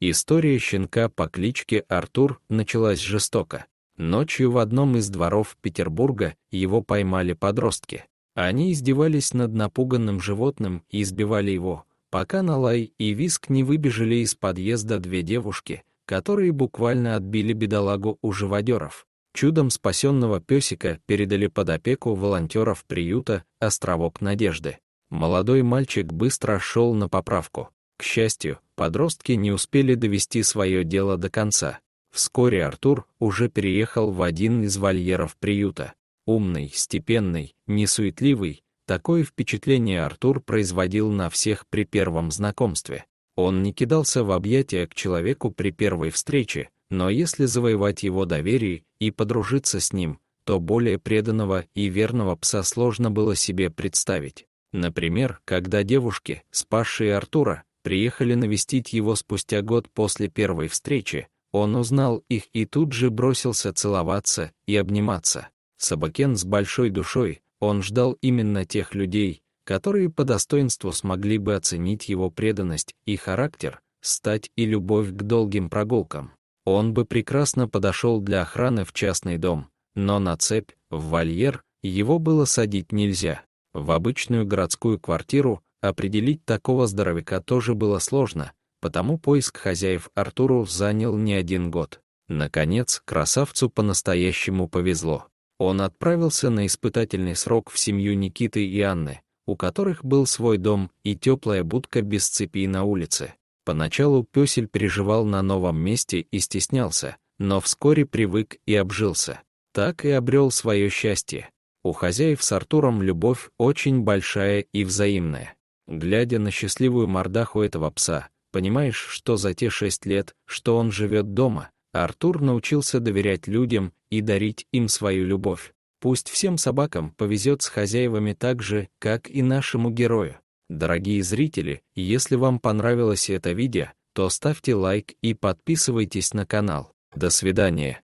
История щенка по кличке Артур началась жестоко. Ночью в одном из дворов Петербурга его поймали подростки. Они издевались над напуганным животным и избивали его, пока на лай и виск не выбежали из подъезда две девушки, которые буквально отбили бедолагу у живодеров. Чудом спасенного песика передали под опеку волонтеров приюта «Островок надежды». Молодой мальчик быстро шел на поправку. К счастью, Подростки не успели довести свое дело до конца. Вскоре Артур уже переехал в один из вольеров приюта. Умный, степенный, несуетливый, такое впечатление Артур производил на всех при первом знакомстве. Он не кидался в объятия к человеку при первой встрече, но если завоевать его доверие и подружиться с ним, то более преданного и верного пса сложно было себе представить. Например, когда девушки, спасшие Артура, приехали навестить его спустя год после первой встречи, он узнал их и тут же бросился целоваться и обниматься. Собакен с большой душой, он ждал именно тех людей, которые по достоинству смогли бы оценить его преданность и характер, стать и любовь к долгим прогулкам. Он бы прекрасно подошел для охраны в частный дом, но на цепь, в вольер, его было садить нельзя. В обычную городскую квартиру Определить такого здоровяка тоже было сложно, потому поиск хозяев Артуру занял не один год. Наконец, красавцу по-настоящему повезло. Он отправился на испытательный срок в семью Никиты и Анны, у которых был свой дом и теплая будка без цепи на улице. Поначалу песель переживал на новом месте и стеснялся, но вскоре привык и обжился. Так и обрел свое счастье. У хозяев с Артуром любовь очень большая и взаимная глядя на счастливую мордаху этого пса, понимаешь, что за те шесть лет, что он живет дома, Артур научился доверять людям и дарить им свою любовь. Пусть всем собакам повезет с хозяевами так же, как и нашему герою. Дорогие зрители, если вам понравилось это видео, то ставьте лайк и подписывайтесь на канал. До свидания.